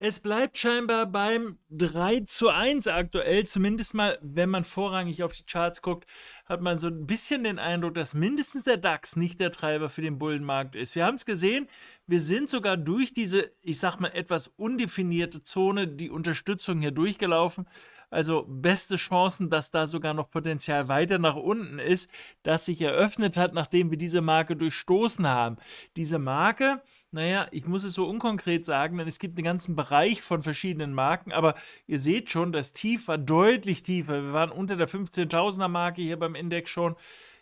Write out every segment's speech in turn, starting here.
Es bleibt scheinbar beim 3 zu 1 aktuell, zumindest mal, wenn man vorrangig auf die Charts guckt, hat man so ein bisschen den Eindruck, dass mindestens der DAX nicht der Treiber für den Bullenmarkt ist. Wir haben es gesehen, wir sind sogar durch diese, ich sag mal, etwas undefinierte Zone, die Unterstützung hier durchgelaufen. Also beste Chancen, dass da sogar noch Potenzial weiter nach unten ist, das sich eröffnet hat, nachdem wir diese Marke durchstoßen haben. Diese Marke, naja, ich muss es so unkonkret sagen, denn es gibt einen ganzen Bereich von verschiedenen Marken, aber ihr seht schon, das Tief war deutlich tiefer. Wir waren unter der 15.000er Marke hier beim Index schon.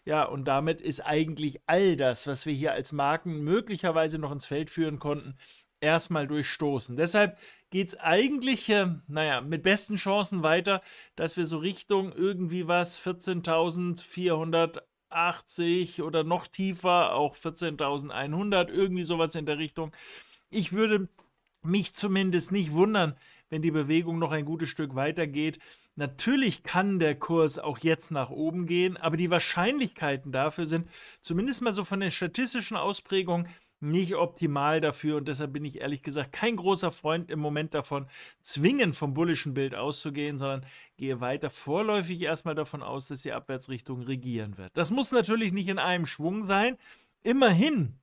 Ja, und damit ist eigentlich all das, was wir hier als Marken möglicherweise noch ins Feld führen konnten, erstmal durchstoßen. Deshalb geht es eigentlich, äh, naja, mit besten Chancen weiter, dass wir so Richtung irgendwie was 14.480 oder noch tiefer, auch 14.100, irgendwie sowas in der Richtung. Ich würde mich zumindest nicht wundern, wenn die Bewegung noch ein gutes Stück weitergeht. Natürlich kann der Kurs auch jetzt nach oben gehen, aber die Wahrscheinlichkeiten dafür sind zumindest mal so von der statistischen Ausprägung nicht optimal dafür und deshalb bin ich ehrlich gesagt kein großer Freund im Moment davon, zwingend vom bullischen Bild auszugehen, sondern gehe weiter vorläufig erstmal davon aus, dass die Abwärtsrichtung regieren wird. Das muss natürlich nicht in einem Schwung sein. Immerhin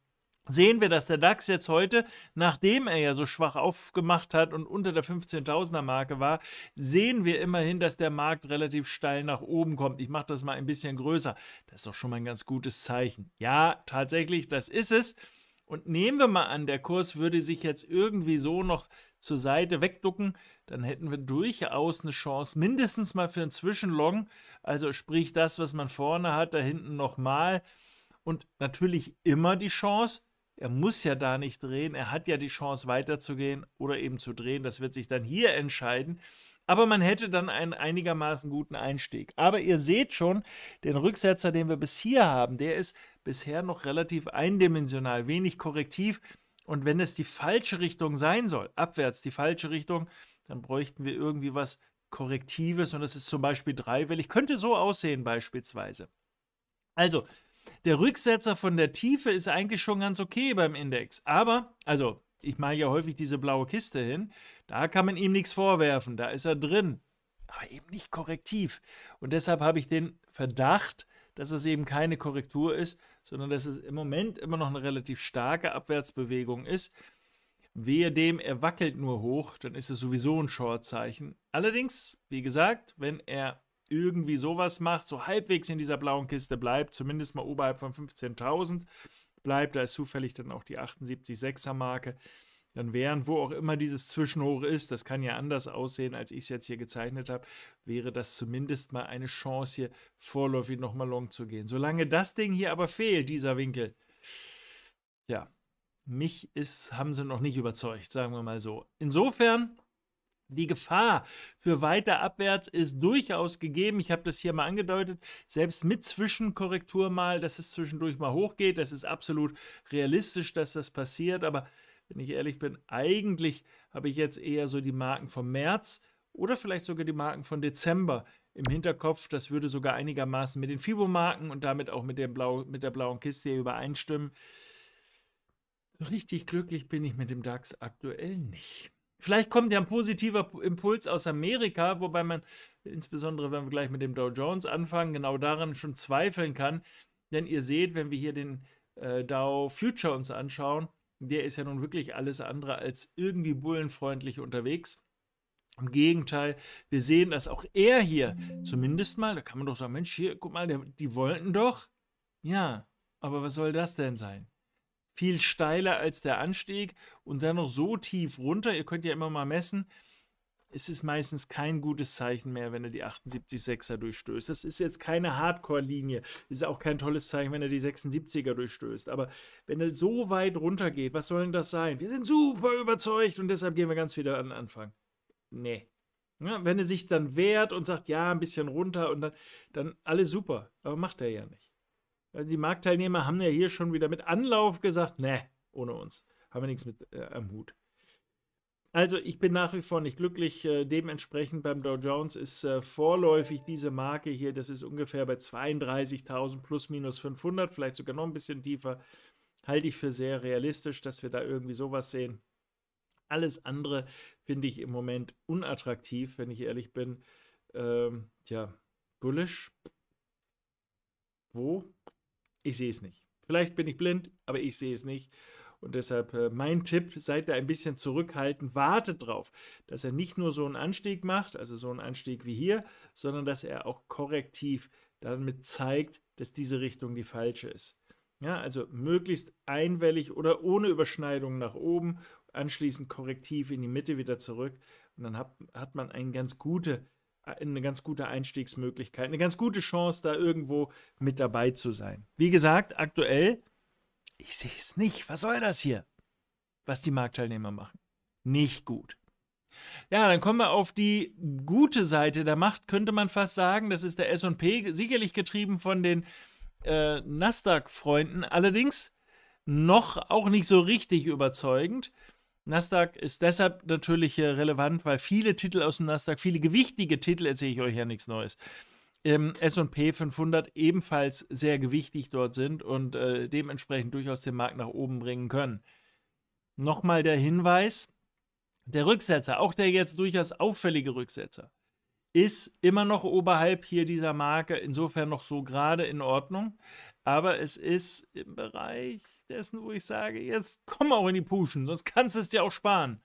sehen wir, dass der DAX jetzt heute, nachdem er ja so schwach aufgemacht hat und unter der 15.000er Marke war, sehen wir immerhin, dass der Markt relativ steil nach oben kommt. Ich mache das mal ein bisschen größer. Das ist doch schon mal ein ganz gutes Zeichen. Ja, tatsächlich, das ist es. Und nehmen wir mal an, der Kurs würde sich jetzt irgendwie so noch zur Seite wegducken, dann hätten wir durchaus eine Chance, mindestens mal für einen Zwischenlong, also sprich das, was man vorne hat, da hinten nochmal. Und natürlich immer die Chance, er muss ja da nicht drehen, er hat ja die Chance weiterzugehen oder eben zu drehen, das wird sich dann hier entscheiden aber man hätte dann einen einigermaßen guten Einstieg. Aber ihr seht schon, den Rücksetzer, den wir bis hier haben, der ist bisher noch relativ eindimensional, wenig korrektiv. Und wenn es die falsche Richtung sein soll, abwärts die falsche Richtung, dann bräuchten wir irgendwie was Korrektives und das ist zum Beispiel dreiwellig. Könnte so aussehen beispielsweise. Also, der Rücksetzer von der Tiefe ist eigentlich schon ganz okay beim Index, aber, also ich male ja häufig diese blaue Kiste hin, da kann man ihm nichts vorwerfen, da ist er drin, aber eben nicht korrektiv. Und deshalb habe ich den Verdacht, dass es eben keine Korrektur ist, sondern dass es im Moment immer noch eine relativ starke Abwärtsbewegung ist. Wehe dem, er wackelt nur hoch, dann ist es sowieso ein Shortzeichen. Allerdings, wie gesagt, wenn er irgendwie sowas macht, so halbwegs in dieser blauen Kiste bleibt, zumindest mal oberhalb von 15.000, bleibt, da ist zufällig dann auch die 78,6er Marke, dann wären, wo auch immer dieses Zwischenhoch ist, das kann ja anders aussehen, als ich es jetzt hier gezeichnet habe, wäre das zumindest mal eine Chance hier vorläufig nochmal long zu gehen. Solange das Ding hier aber fehlt, dieser Winkel, ja, mich ist, haben sie noch nicht überzeugt, sagen wir mal so. Insofern die Gefahr für weiter abwärts ist durchaus gegeben. Ich habe das hier mal angedeutet. Selbst mit Zwischenkorrektur mal, dass es zwischendurch mal hochgeht, das ist absolut realistisch, dass das passiert. Aber wenn ich ehrlich bin, eigentlich habe ich jetzt eher so die Marken vom März oder vielleicht sogar die Marken von Dezember im Hinterkopf. Das würde sogar einigermaßen mit den Fibo-Marken und damit auch mit der, Blau, mit der blauen Kiste hier übereinstimmen. So richtig glücklich bin ich mit dem DAX aktuell nicht. Vielleicht kommt ja ein positiver Impuls aus Amerika, wobei man, insbesondere wenn wir gleich mit dem Dow Jones anfangen, genau daran schon zweifeln kann. Denn ihr seht, wenn wir hier den äh, Dow Future uns anschauen, der ist ja nun wirklich alles andere als irgendwie bullenfreundlich unterwegs. Im Gegenteil, wir sehen, dass auch er hier zumindest mal, da kann man doch sagen, Mensch, hier, guck mal, der, die wollten doch. Ja, aber was soll das denn sein? viel steiler als der Anstieg und dann noch so tief runter. Ihr könnt ja immer mal messen. Es ist meistens kein gutes Zeichen mehr, wenn er die 78,6er durchstößt. Das ist jetzt keine Hardcore-Linie. Ist auch kein tolles Zeichen, wenn er die 76er durchstößt. Aber wenn er so weit runter geht, was soll denn das sein? Wir sind super überzeugt und deshalb gehen wir ganz wieder an den Anfang. Nee. Ja, wenn er sich dann wehrt und sagt, ja, ein bisschen runter und dann, dann alles super. Aber macht er ja nicht. Also die Marktteilnehmer haben ja hier schon wieder mit Anlauf gesagt, ne, ohne uns haben wir nichts mit äh, am Hut. Also ich bin nach wie vor nicht glücklich. Äh, dementsprechend beim Dow Jones ist äh, vorläufig diese Marke hier, das ist ungefähr bei 32.000 plus minus 500, vielleicht sogar noch ein bisschen tiefer, halte ich für sehr realistisch, dass wir da irgendwie sowas sehen. Alles andere finde ich im Moment unattraktiv, wenn ich ehrlich bin. Ähm, tja, bullish. Wo? Ich sehe es nicht. Vielleicht bin ich blind, aber ich sehe es nicht. Und deshalb äh, mein Tipp, seid da ein bisschen zurückhaltend, wartet drauf, dass er nicht nur so einen Anstieg macht, also so einen Anstieg wie hier, sondern dass er auch korrektiv damit zeigt, dass diese Richtung die falsche ist. Ja, also möglichst einwellig oder ohne Überschneidung nach oben, anschließend korrektiv in die Mitte wieder zurück. Und dann hat, hat man eine ganz gute eine ganz gute Einstiegsmöglichkeit, eine ganz gute Chance, da irgendwo mit dabei zu sein. Wie gesagt, aktuell, ich sehe es nicht. Was soll das hier? Was die Marktteilnehmer machen. Nicht gut. Ja, dann kommen wir auf die gute Seite der Macht, könnte man fast sagen. Das ist der SP, sicherlich getrieben von den äh, Nasdaq-Freunden. Allerdings noch auch nicht so richtig überzeugend. Nasdaq ist deshalb natürlich relevant, weil viele Titel aus dem Nasdaq, viele gewichtige Titel, erzähle ich euch ja nichts Neues, im SP 500 ebenfalls sehr gewichtig dort sind und äh, dementsprechend durchaus den Markt nach oben bringen können. Nochmal der Hinweis: der Rücksetzer, auch der jetzt durchaus auffällige Rücksetzer, ist immer noch oberhalb hier dieser Marke, insofern noch so gerade in Ordnung. Aber es ist im Bereich dessen, wo ich sage, jetzt komm auch in die Puschen, sonst kannst du es dir auch sparen.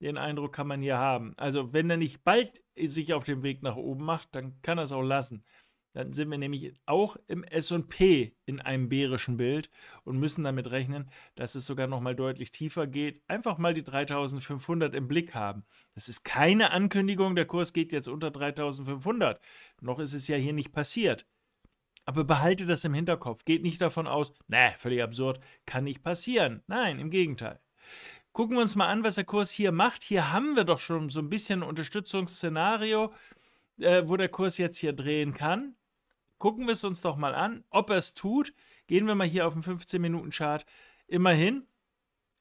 Den Eindruck kann man hier haben. Also, wenn er nicht bald sich auf dem Weg nach oben macht, dann kann er es auch lassen. Dann sind wir nämlich auch im SP in einem bärischen Bild und müssen damit rechnen, dass es sogar nochmal deutlich tiefer geht. Einfach mal die 3500 im Blick haben. Das ist keine Ankündigung, der Kurs geht jetzt unter 3500. Noch ist es ja hier nicht passiert. Aber behalte das im Hinterkopf. Geht nicht davon aus, ne, völlig absurd, kann nicht passieren. Nein, im Gegenteil. Gucken wir uns mal an, was der Kurs hier macht. Hier haben wir doch schon so ein bisschen ein Unterstützungsszenario, äh, wo der Kurs jetzt hier drehen kann. Gucken wir es uns doch mal an, ob er es tut. Gehen wir mal hier auf den 15-Minuten-Chart. Immerhin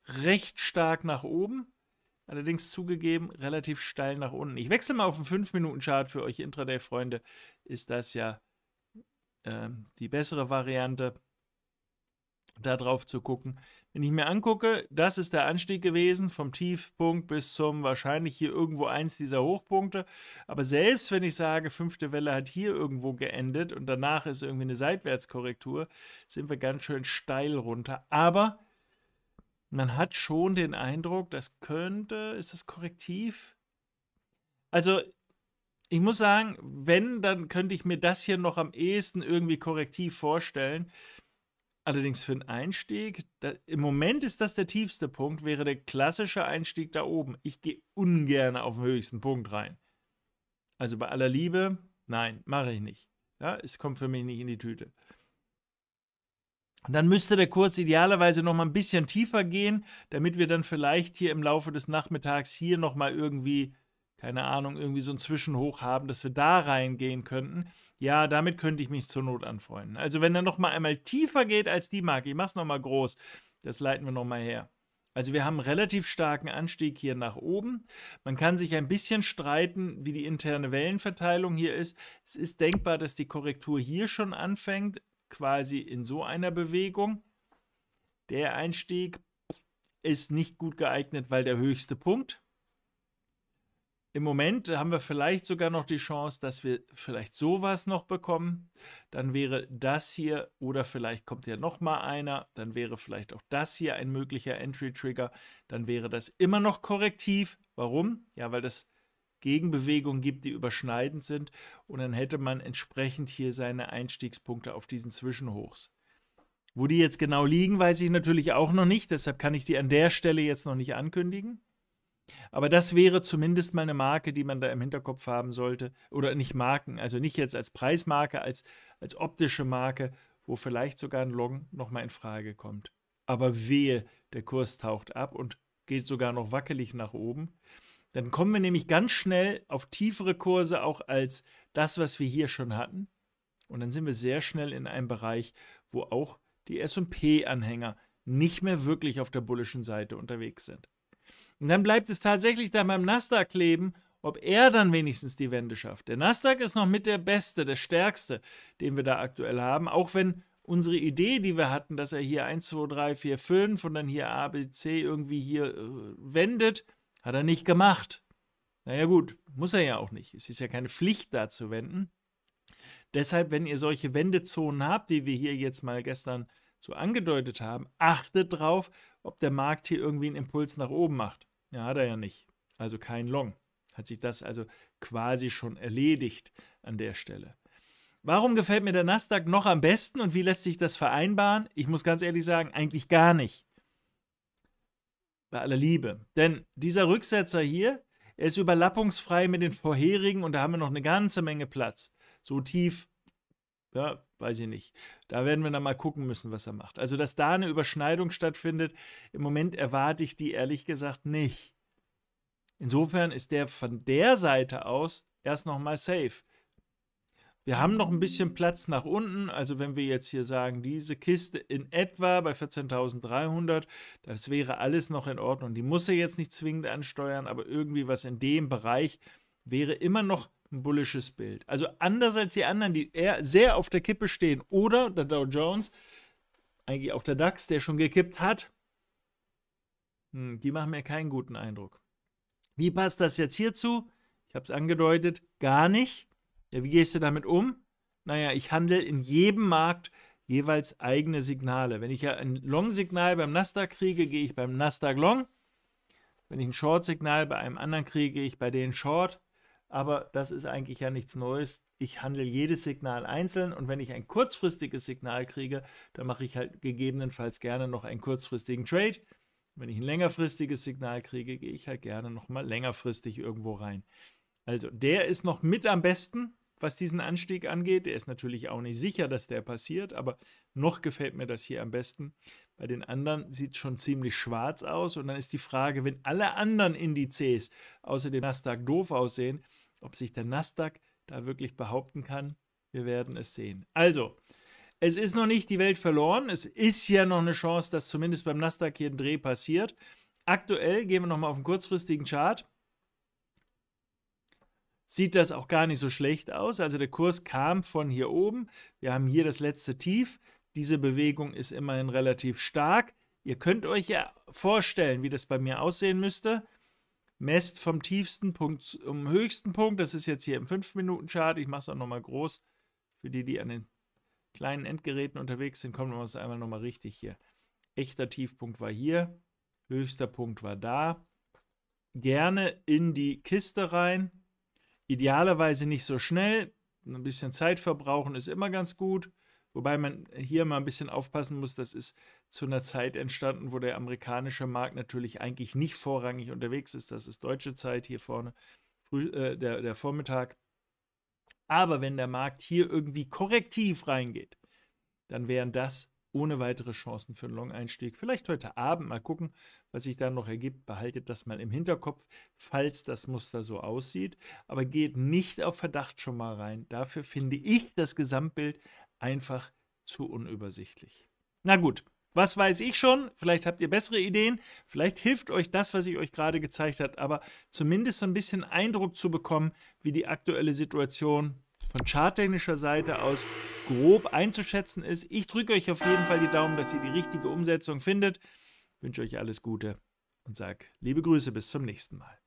recht stark nach oben. Allerdings zugegeben, relativ steil nach unten. Ich wechsle mal auf den 5-Minuten-Chart für euch Intraday-Freunde. Ist das ja äh, die bessere Variante, da drauf zu gucken. Wenn ich mir angucke, das ist der Anstieg gewesen vom Tiefpunkt bis zum wahrscheinlich hier irgendwo eins dieser Hochpunkte. Aber selbst wenn ich sage, fünfte Welle hat hier irgendwo geendet und danach ist irgendwie eine Seitwärtskorrektur, sind wir ganz schön steil runter. Aber man hat schon den Eindruck, das könnte, ist das korrektiv? Also ich muss sagen, wenn, dann könnte ich mir das hier noch am ehesten irgendwie korrektiv vorstellen. Allerdings für einen Einstieg, da, im Moment ist das der tiefste Punkt, wäre der klassische Einstieg da oben. Ich gehe ungern auf den höchsten Punkt rein. Also bei aller Liebe, nein, mache ich nicht. Ja, es kommt für mich nicht in die Tüte. Und dann müsste der Kurs idealerweise noch mal ein bisschen tiefer gehen, damit wir dann vielleicht hier im Laufe des Nachmittags hier noch mal irgendwie keine Ahnung, irgendwie so ein Zwischenhoch haben, dass wir da reingehen könnten. Ja, damit könnte ich mich zur Not anfreunden. Also wenn er nochmal einmal tiefer geht als die Marke, ich mach's nochmal groß, das leiten wir nochmal her. Also wir haben einen relativ starken Anstieg hier nach oben. Man kann sich ein bisschen streiten, wie die interne Wellenverteilung hier ist. Es ist denkbar, dass die Korrektur hier schon anfängt, quasi in so einer Bewegung. Der Einstieg ist nicht gut geeignet, weil der höchste Punkt im Moment haben wir vielleicht sogar noch die Chance, dass wir vielleicht sowas noch bekommen. Dann wäre das hier oder vielleicht kommt ja noch mal einer. Dann wäre vielleicht auch das hier ein möglicher Entry-Trigger. Dann wäre das immer noch korrektiv. Warum? Ja, weil das Gegenbewegungen gibt, die überschneidend sind. Und dann hätte man entsprechend hier seine Einstiegspunkte auf diesen Zwischenhochs. Wo die jetzt genau liegen, weiß ich natürlich auch noch nicht. Deshalb kann ich die an der Stelle jetzt noch nicht ankündigen. Aber das wäre zumindest mal eine Marke, die man da im Hinterkopf haben sollte. Oder nicht Marken, also nicht jetzt als Preismarke, als, als optische Marke, wo vielleicht sogar ein Long nochmal in Frage kommt. Aber wehe, der Kurs taucht ab und geht sogar noch wackelig nach oben. Dann kommen wir nämlich ganz schnell auf tiefere Kurse, auch als das, was wir hier schon hatten. Und dann sind wir sehr schnell in einem Bereich, wo auch die SP-Anhänger nicht mehr wirklich auf der bullischen Seite unterwegs sind. Und dann bleibt es tatsächlich dann beim Nasdaq kleben, ob er dann wenigstens die Wende schafft. Der Nasdaq ist noch mit der beste, der stärkste, den wir da aktuell haben, auch wenn unsere Idee, die wir hatten, dass er hier 1, 2, 3, 4, 5 und dann hier A, B, C irgendwie hier äh, wendet, hat er nicht gemacht. Naja gut, muss er ja auch nicht. Es ist ja keine Pflicht, da zu wenden. Deshalb, wenn ihr solche Wendezonen habt, wie wir hier jetzt mal gestern so angedeutet haben, achtet drauf, ob der Markt hier irgendwie einen Impuls nach oben macht. Ja, hat er ja nicht. Also kein Long. Hat sich das also quasi schon erledigt an der Stelle. Warum gefällt mir der Nasdaq noch am besten und wie lässt sich das vereinbaren? Ich muss ganz ehrlich sagen, eigentlich gar nicht. Bei aller Liebe. Denn dieser Rücksetzer hier, er ist überlappungsfrei mit den vorherigen und da haben wir noch eine ganze Menge Platz. So tief ja, weiß ich nicht. Da werden wir dann mal gucken müssen, was er macht. Also, dass da eine Überschneidung stattfindet, im Moment erwarte ich die ehrlich gesagt nicht. Insofern ist der von der Seite aus erst nochmal safe. Wir haben noch ein bisschen Platz nach unten. Also wenn wir jetzt hier sagen, diese Kiste in etwa bei 14.300, das wäre alles noch in Ordnung. Die muss er jetzt nicht zwingend ansteuern, aber irgendwie was in dem Bereich wäre immer noch ein bullisches Bild. Also anders als die anderen, die eher sehr auf der Kippe stehen. Oder der Dow Jones, eigentlich auch der DAX, der schon gekippt hat. Hm, die machen mir keinen guten Eindruck. Wie passt das jetzt hierzu? Ich habe es angedeutet, gar nicht. Ja, wie gehst du damit um? Naja, ich handle in jedem Markt jeweils eigene Signale. Wenn ich ja ein Long-Signal beim Nasdaq kriege, gehe ich beim Nasdaq Long. Wenn ich ein Short-Signal bei einem anderen kriege, gehe ich bei denen Short aber das ist eigentlich ja nichts Neues. Ich handle jedes Signal einzeln und wenn ich ein kurzfristiges Signal kriege, dann mache ich halt gegebenenfalls gerne noch einen kurzfristigen Trade. Wenn ich ein längerfristiges Signal kriege, gehe ich halt gerne noch mal längerfristig irgendwo rein. Also der ist noch mit am besten, was diesen Anstieg angeht. Er ist natürlich auch nicht sicher, dass der passiert, aber noch gefällt mir das hier am besten. Bei den anderen sieht es schon ziemlich schwarz aus und dann ist die Frage, wenn alle anderen Indizes außer dem Nasdaq doof aussehen, ob sich der Nasdaq da wirklich behaupten kann. Wir werden es sehen. Also, es ist noch nicht die Welt verloren. Es ist ja noch eine Chance, dass zumindest beim Nasdaq hier ein Dreh passiert. Aktuell gehen wir nochmal auf den kurzfristigen Chart sieht das auch gar nicht so schlecht aus. Also der Kurs kam von hier oben. Wir haben hier das letzte Tief. Diese Bewegung ist immerhin relativ stark. Ihr könnt euch ja vorstellen, wie das bei mir aussehen müsste. Messt vom tiefsten Punkt zum höchsten Punkt. Das ist jetzt hier im 5-Minuten-Chart. Ich mache es auch nochmal groß. Für die, die an den kleinen Endgeräten unterwegs sind, kommen wir uns einmal nochmal richtig hier. Echter Tiefpunkt war hier. Höchster Punkt war da. Gerne in die Kiste rein Idealerweise nicht so schnell. Ein bisschen Zeit verbrauchen ist immer ganz gut. Wobei man hier mal ein bisschen aufpassen muss, das ist zu einer Zeit entstanden, wo der amerikanische Markt natürlich eigentlich nicht vorrangig unterwegs ist. Das ist deutsche Zeit hier vorne, früh, äh, der, der Vormittag. Aber wenn der Markt hier irgendwie korrektiv reingeht, dann wären das ohne weitere Chancen für einen Long-Einstieg. Vielleicht heute Abend mal gucken, was sich da noch ergibt. Behaltet das mal im Hinterkopf, falls das Muster so aussieht. Aber geht nicht auf Verdacht schon mal rein. Dafür finde ich das Gesamtbild einfach zu unübersichtlich. Na gut, was weiß ich schon? Vielleicht habt ihr bessere Ideen. Vielleicht hilft euch das, was ich euch gerade gezeigt habe. Aber zumindest so ein bisschen Eindruck zu bekommen, wie die aktuelle Situation von charttechnischer Seite aus grob einzuschätzen ist. Ich drücke euch auf jeden Fall die Daumen, dass ihr die richtige Umsetzung findet. Ich wünsche euch alles Gute und sage liebe Grüße bis zum nächsten Mal.